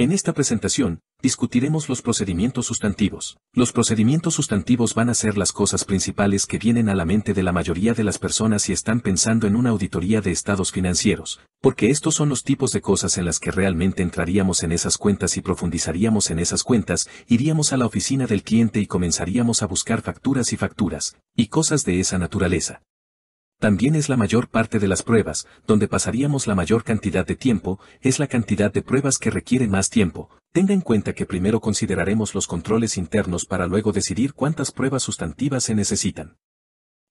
En esta presentación, discutiremos los procedimientos sustantivos. Los procedimientos sustantivos van a ser las cosas principales que vienen a la mente de la mayoría de las personas si están pensando en una auditoría de estados financieros, porque estos son los tipos de cosas en las que realmente entraríamos en esas cuentas y profundizaríamos en esas cuentas, iríamos a la oficina del cliente y comenzaríamos a buscar facturas y facturas, y cosas de esa naturaleza. También es la mayor parte de las pruebas, donde pasaríamos la mayor cantidad de tiempo, es la cantidad de pruebas que requiere más tiempo. Tenga en cuenta que primero consideraremos los controles internos para luego decidir cuántas pruebas sustantivas se necesitan.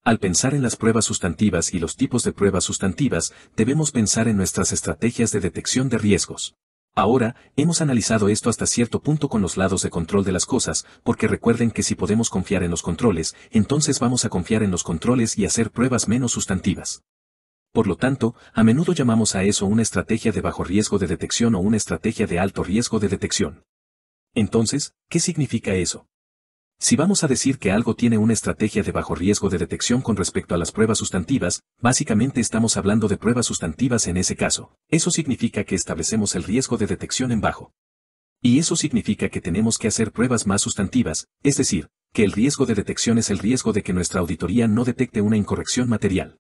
Al pensar en las pruebas sustantivas y los tipos de pruebas sustantivas, debemos pensar en nuestras estrategias de detección de riesgos. Ahora, hemos analizado esto hasta cierto punto con los lados de control de las cosas, porque recuerden que si podemos confiar en los controles, entonces vamos a confiar en los controles y hacer pruebas menos sustantivas. Por lo tanto, a menudo llamamos a eso una estrategia de bajo riesgo de detección o una estrategia de alto riesgo de detección. Entonces, ¿qué significa eso? Si vamos a decir que algo tiene una estrategia de bajo riesgo de detección con respecto a las pruebas sustantivas, básicamente estamos hablando de pruebas sustantivas en ese caso. Eso significa que establecemos el riesgo de detección en bajo. Y eso significa que tenemos que hacer pruebas más sustantivas, es decir, que el riesgo de detección es el riesgo de que nuestra auditoría no detecte una incorrección material.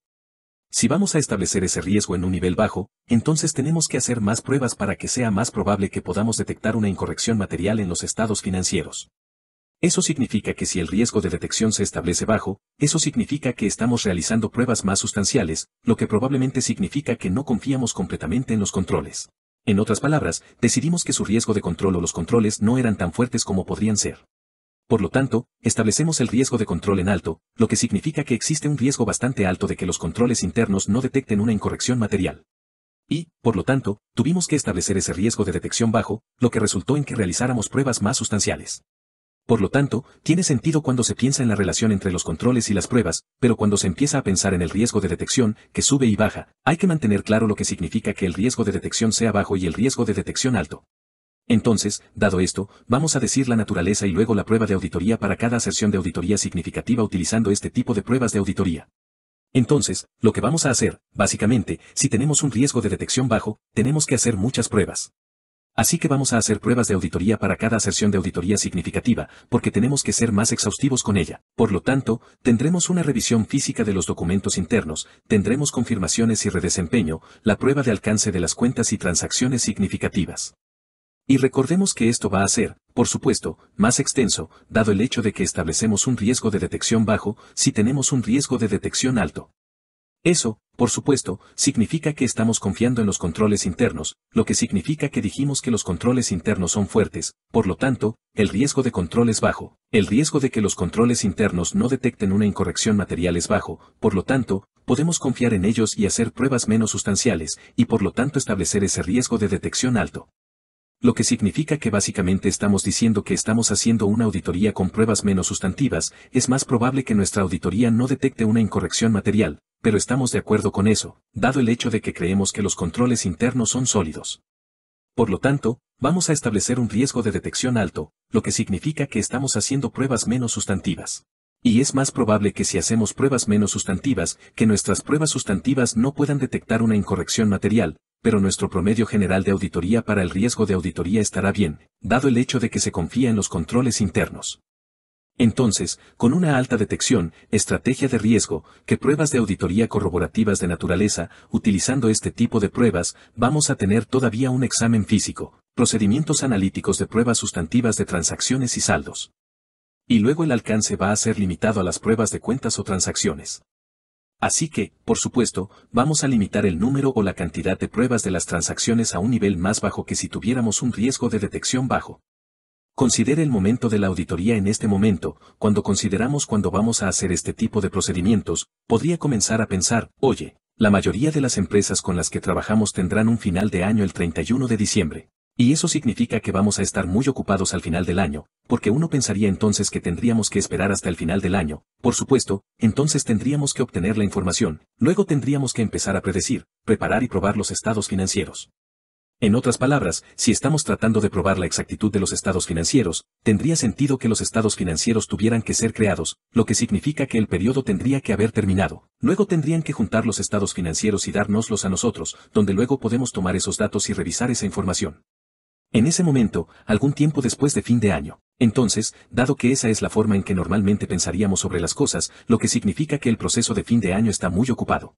Si vamos a establecer ese riesgo en un nivel bajo, entonces tenemos que hacer más pruebas para que sea más probable que podamos detectar una incorrección material en los estados financieros. Eso significa que si el riesgo de detección se establece bajo, eso significa que estamos realizando pruebas más sustanciales, lo que probablemente significa que no confiamos completamente en los controles. En otras palabras, decidimos que su riesgo de control o los controles no eran tan fuertes como podrían ser. Por lo tanto, establecemos el riesgo de control en alto, lo que significa que existe un riesgo bastante alto de que los controles internos no detecten una incorrección material. Y, por lo tanto, tuvimos que establecer ese riesgo de detección bajo, lo que resultó en que realizáramos pruebas más sustanciales. Por lo tanto, tiene sentido cuando se piensa en la relación entre los controles y las pruebas, pero cuando se empieza a pensar en el riesgo de detección, que sube y baja, hay que mantener claro lo que significa que el riesgo de detección sea bajo y el riesgo de detección alto. Entonces, dado esto, vamos a decir la naturaleza y luego la prueba de auditoría para cada aserción de auditoría significativa utilizando este tipo de pruebas de auditoría. Entonces, lo que vamos a hacer, básicamente, si tenemos un riesgo de detección bajo, tenemos que hacer muchas pruebas. Así que vamos a hacer pruebas de auditoría para cada aserción de auditoría significativa, porque tenemos que ser más exhaustivos con ella. Por lo tanto, tendremos una revisión física de los documentos internos, tendremos confirmaciones y redesempeño, la prueba de alcance de las cuentas y transacciones significativas. Y recordemos que esto va a ser, por supuesto, más extenso, dado el hecho de que establecemos un riesgo de detección bajo, si tenemos un riesgo de detección alto. Eso, por supuesto, significa que estamos confiando en los controles internos, lo que significa que dijimos que los controles internos son fuertes, por lo tanto, el riesgo de control es bajo, el riesgo de que los controles internos no detecten una incorrección material es bajo, por lo tanto, podemos confiar en ellos y hacer pruebas menos sustanciales, y por lo tanto establecer ese riesgo de detección alto lo que significa que básicamente estamos diciendo que estamos haciendo una auditoría con pruebas menos sustantivas, es más probable que nuestra auditoría no detecte una incorrección material, pero estamos de acuerdo con eso, dado el hecho de que creemos que los controles internos son sólidos. Por lo tanto, vamos a establecer un riesgo de detección alto, lo que significa que estamos haciendo pruebas menos sustantivas. Y es más probable que si hacemos pruebas menos sustantivas, que nuestras pruebas sustantivas no puedan detectar una incorrección material, pero nuestro promedio general de auditoría para el riesgo de auditoría estará bien, dado el hecho de que se confía en los controles internos. Entonces, con una alta detección, estrategia de riesgo, que pruebas de auditoría corroborativas de naturaleza, utilizando este tipo de pruebas, vamos a tener todavía un examen físico, procedimientos analíticos de pruebas sustantivas de transacciones y saldos. Y luego el alcance va a ser limitado a las pruebas de cuentas o transacciones. Así que, por supuesto, vamos a limitar el número o la cantidad de pruebas de las transacciones a un nivel más bajo que si tuviéramos un riesgo de detección bajo. Considere el momento de la auditoría en este momento, cuando consideramos cuando vamos a hacer este tipo de procedimientos, podría comenzar a pensar, oye, la mayoría de las empresas con las que trabajamos tendrán un final de año el 31 de diciembre. Y eso significa que vamos a estar muy ocupados al final del año, porque uno pensaría entonces que tendríamos que esperar hasta el final del año, por supuesto, entonces tendríamos que obtener la información, luego tendríamos que empezar a predecir, preparar y probar los estados financieros. En otras palabras, si estamos tratando de probar la exactitud de los estados financieros, tendría sentido que los estados financieros tuvieran que ser creados, lo que significa que el periodo tendría que haber terminado. Luego tendrían que juntar los estados financieros y dárnoslos a nosotros, donde luego podemos tomar esos datos y revisar esa información. En ese momento, algún tiempo después de fin de año. Entonces, dado que esa es la forma en que normalmente pensaríamos sobre las cosas, lo que significa que el proceso de fin de año está muy ocupado.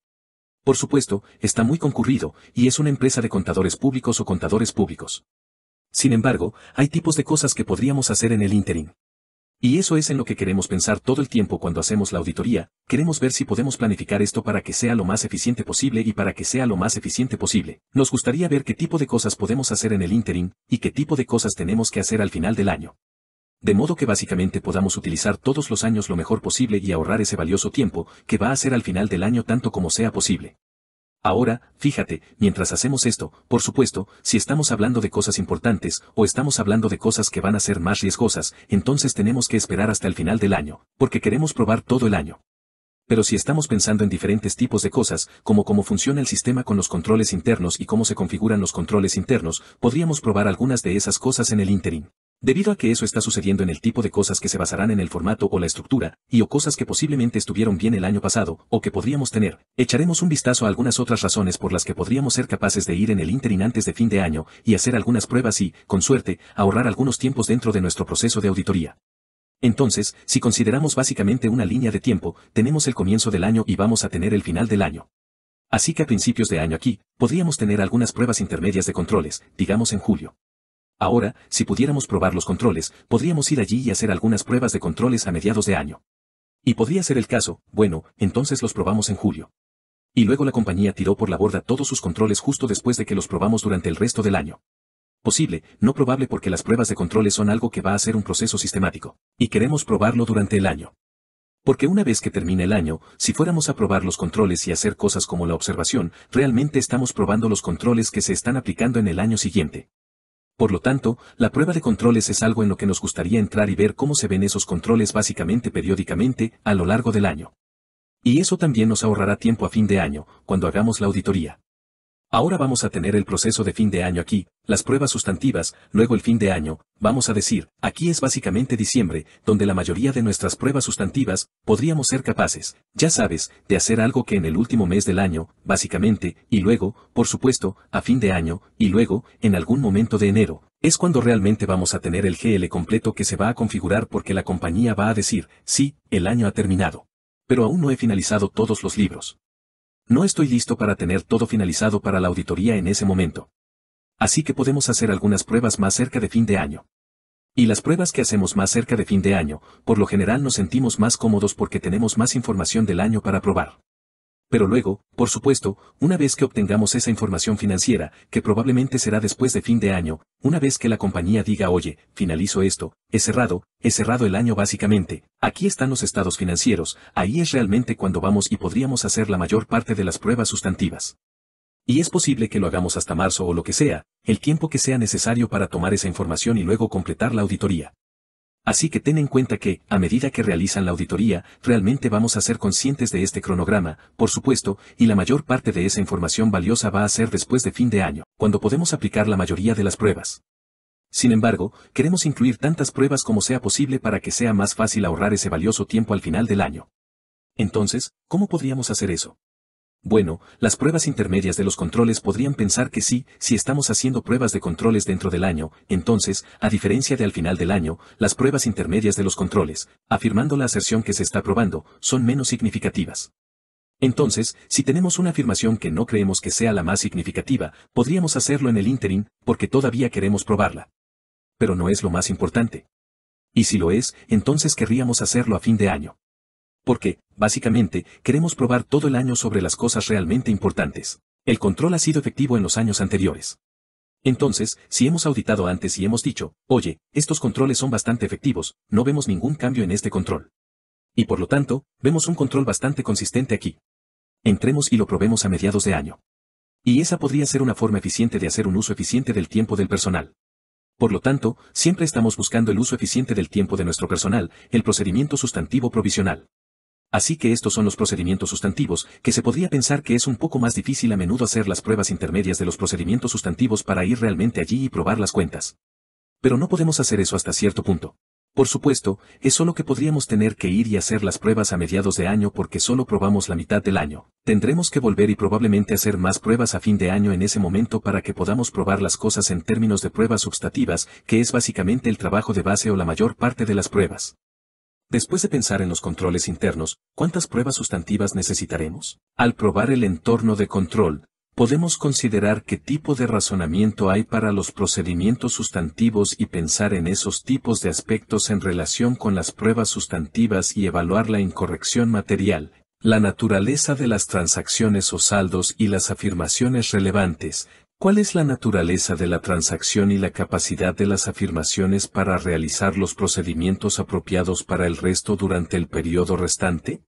Por supuesto, está muy concurrido, y es una empresa de contadores públicos o contadores públicos. Sin embargo, hay tipos de cosas que podríamos hacer en el interim. Y eso es en lo que queremos pensar todo el tiempo cuando hacemos la auditoría, queremos ver si podemos planificar esto para que sea lo más eficiente posible y para que sea lo más eficiente posible. Nos gustaría ver qué tipo de cosas podemos hacer en el interim, y qué tipo de cosas tenemos que hacer al final del año de modo que básicamente podamos utilizar todos los años lo mejor posible y ahorrar ese valioso tiempo, que va a ser al final del año tanto como sea posible. Ahora, fíjate, mientras hacemos esto, por supuesto, si estamos hablando de cosas importantes, o estamos hablando de cosas que van a ser más riesgosas, entonces tenemos que esperar hasta el final del año, porque queremos probar todo el año. Pero si estamos pensando en diferentes tipos de cosas, como cómo funciona el sistema con los controles internos y cómo se configuran los controles internos, podríamos probar algunas de esas cosas en el interim. Debido a que eso está sucediendo en el tipo de cosas que se basarán en el formato o la estructura, y o cosas que posiblemente estuvieron bien el año pasado, o que podríamos tener, echaremos un vistazo a algunas otras razones por las que podríamos ser capaces de ir en el interin antes de fin de año, y hacer algunas pruebas y, con suerte, ahorrar algunos tiempos dentro de nuestro proceso de auditoría. Entonces, si consideramos básicamente una línea de tiempo, tenemos el comienzo del año y vamos a tener el final del año. Así que a principios de año aquí, podríamos tener algunas pruebas intermedias de controles, digamos en julio. Ahora, si pudiéramos probar los controles, podríamos ir allí y hacer algunas pruebas de controles a mediados de año. Y podría ser el caso, bueno, entonces los probamos en julio. Y luego la compañía tiró por la borda todos sus controles justo después de que los probamos durante el resto del año. Posible, no probable porque las pruebas de controles son algo que va a ser un proceso sistemático, y queremos probarlo durante el año. Porque una vez que termine el año, si fuéramos a probar los controles y hacer cosas como la observación, realmente estamos probando los controles que se están aplicando en el año siguiente. Por lo tanto, la prueba de controles es algo en lo que nos gustaría entrar y ver cómo se ven esos controles básicamente periódicamente a lo largo del año. Y eso también nos ahorrará tiempo a fin de año, cuando hagamos la auditoría. Ahora vamos a tener el proceso de fin de año aquí, las pruebas sustantivas, luego el fin de año, vamos a decir, aquí es básicamente diciembre, donde la mayoría de nuestras pruebas sustantivas, podríamos ser capaces, ya sabes, de hacer algo que en el último mes del año, básicamente, y luego, por supuesto, a fin de año, y luego, en algún momento de enero, es cuando realmente vamos a tener el GL completo que se va a configurar porque la compañía va a decir, sí, el año ha terminado. Pero aún no he finalizado todos los libros. No estoy listo para tener todo finalizado para la auditoría en ese momento. Así que podemos hacer algunas pruebas más cerca de fin de año. Y las pruebas que hacemos más cerca de fin de año, por lo general nos sentimos más cómodos porque tenemos más información del año para probar. Pero luego, por supuesto, una vez que obtengamos esa información financiera, que probablemente será después de fin de año, una vez que la compañía diga oye, finalizo esto, he cerrado, he cerrado el año básicamente, aquí están los estados financieros, ahí es realmente cuando vamos y podríamos hacer la mayor parte de las pruebas sustantivas. Y es posible que lo hagamos hasta marzo o lo que sea, el tiempo que sea necesario para tomar esa información y luego completar la auditoría. Así que ten en cuenta que, a medida que realizan la auditoría, realmente vamos a ser conscientes de este cronograma, por supuesto, y la mayor parte de esa información valiosa va a ser después de fin de año, cuando podemos aplicar la mayoría de las pruebas. Sin embargo, queremos incluir tantas pruebas como sea posible para que sea más fácil ahorrar ese valioso tiempo al final del año. Entonces, ¿cómo podríamos hacer eso? Bueno, las pruebas intermedias de los controles podrían pensar que sí, si estamos haciendo pruebas de controles dentro del año, entonces, a diferencia de al final del año, las pruebas intermedias de los controles, afirmando la aserción que se está probando, son menos significativas. Entonces, si tenemos una afirmación que no creemos que sea la más significativa, podríamos hacerlo en el interim, porque todavía queremos probarla. Pero no es lo más importante. Y si lo es, entonces querríamos hacerlo a fin de año. Porque, básicamente, queremos probar todo el año sobre las cosas realmente importantes. El control ha sido efectivo en los años anteriores. Entonces, si hemos auditado antes y hemos dicho, oye, estos controles son bastante efectivos, no vemos ningún cambio en este control. Y por lo tanto, vemos un control bastante consistente aquí. Entremos y lo probemos a mediados de año. Y esa podría ser una forma eficiente de hacer un uso eficiente del tiempo del personal. Por lo tanto, siempre estamos buscando el uso eficiente del tiempo de nuestro personal, el procedimiento sustantivo provisional. Así que estos son los procedimientos sustantivos, que se podría pensar que es un poco más difícil a menudo hacer las pruebas intermedias de los procedimientos sustantivos para ir realmente allí y probar las cuentas. Pero no podemos hacer eso hasta cierto punto. Por supuesto, es solo que podríamos tener que ir y hacer las pruebas a mediados de año porque solo probamos la mitad del año. Tendremos que volver y probablemente hacer más pruebas a fin de año en ese momento para que podamos probar las cosas en términos de pruebas sustantivas, que es básicamente el trabajo de base o la mayor parte de las pruebas. Después de pensar en los controles internos, ¿cuántas pruebas sustantivas necesitaremos? Al probar el entorno de control, podemos considerar qué tipo de razonamiento hay para los procedimientos sustantivos y pensar en esos tipos de aspectos en relación con las pruebas sustantivas y evaluar la incorrección material, la naturaleza de las transacciones o saldos y las afirmaciones relevantes, ¿Cuál es la naturaleza de la transacción y la capacidad de las afirmaciones para realizar los procedimientos apropiados para el resto durante el periodo restante?